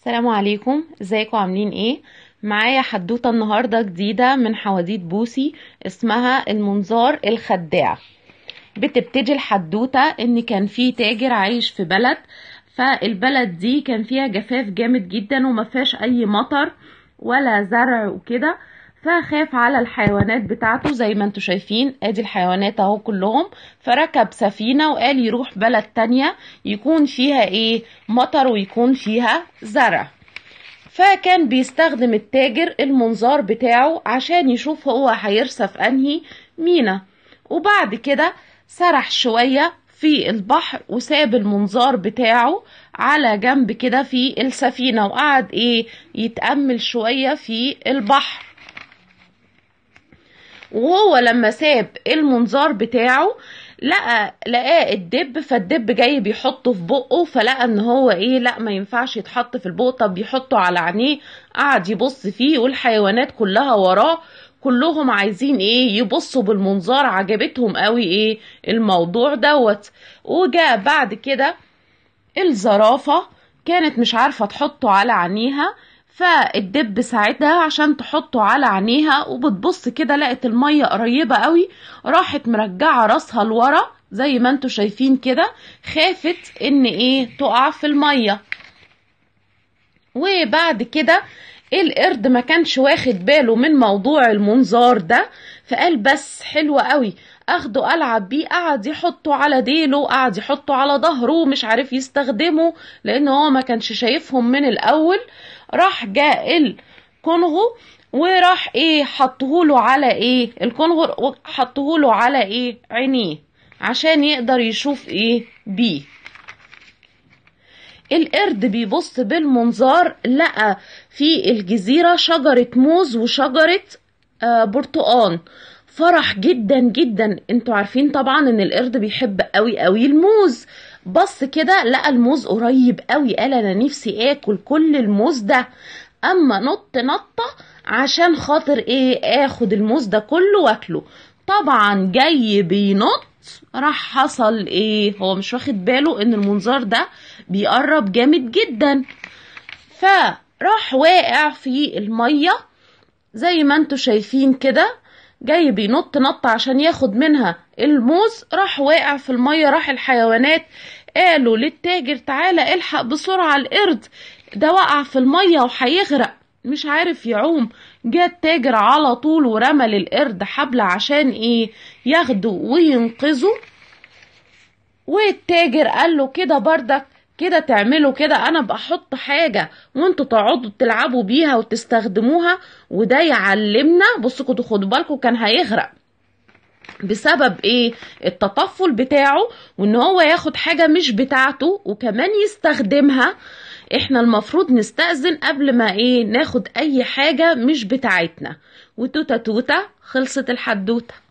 السلام عليكم ازيكم عاملين ايه معايا حدوته النهارده جديده من حواديت بوسي اسمها المنظار الخداع بتبتدي الحدوته ان كان في تاجر عايش في بلد فالبلد دي كان فيها جفاف جامد جدا وما فيهاش اي مطر ولا زرع وكده فخاف على الحيوانات بتاعته زي ما انتوا شايفين ادي الحيوانات اهو كلهم فركب سفينة وقال يروح بلد تانية يكون فيها ايه مطر ويكون فيها زرع فكان بيستخدم التاجر المنظار بتاعه عشان يشوف هو هيرصف انهي مينا وبعد كده سرح شوية في البحر وساب المنظار بتاعه على جنب كده في السفينة وقعد ايه يتأمل شوية في البحر وهو لما ساب المنظار بتاعه لقى لقاه الدب فالدب جاي بيحطه في بقه فلقى ان هو ايه لا ما ينفعش يتحط في البق طب بيحطه على عينيه قعد يبص فيه والحيوانات كلها وراه كلهم عايزين ايه يبصوا بالمنظار عجبتهم قوي ايه الموضوع دوت وجاء بعد كده الزرافه كانت مش عارفه تحطه على عينيها فالدب ساعتها عشان تحطه على عينيها وبتبص كده لقت المية قريبة قوي راحت مرجعة راسها لورا زي ما انتوا شايفين كده خافت ان ايه تقع في المية وبعد كده ايه القرد ما كانش واخد باله من موضوع المنظار ده فقال بس حلو قوي اخده العب بيه قعد يحطه على ديله قعد يحطه على ظهره مش عارف يستخدمه لان هو ما كانش شايفهم من الاول راح جاء الكونغو وراح ايه حطهوله على ايه الكونغو حطهوله على ايه عينيه عشان يقدر يشوف ايه بيه القرد بيبص بالمنظار لقى في الجزيرة شجرة موز وشجرة آه، برتقان فرح جدا جدا انتوا عارفين طبعا ان القرد بيحب قوي قوي الموز بص كده لقى الموز قريب قوي قال انا نفسي اكل كل الموز ده اما نط نطه عشان خاطر ايه اخد الموز ده كله واكله طبعا جاي بينط راح حصل ايه هو مش واخد باله ان المنظار ده بيقرب جامد جدا فراح واقع في الميه زي ما انتوا شايفين كده جاي بينط نط عشان ياخد منها الموز راح واقع في المية راح الحيوانات قالوا للتاجر تعالى الحق بسرعة القرد ده وقع في المية وهيغرق مش عارف يعوم جاء التاجر على طول ورمى للقرد حبل عشان ايه ياخده وينقذه والتاجر قال له كده بردك كده تعملوا كده انا بحط حاجة وانتوا تقعدوا تلعبوا بيها وتستخدموها وده يعلمنا بصوا كنتوا خدوا بالكم كان هيغرق بسبب ايه التطفل بتاعه وان هو ياخد حاجة مش بتاعته وكمان يستخدمها آه احنا المفروض نستأذن قبل ما ايه ناخد اي حاجة مش بتاعتنا وتوتا توتا خلصت الحدوته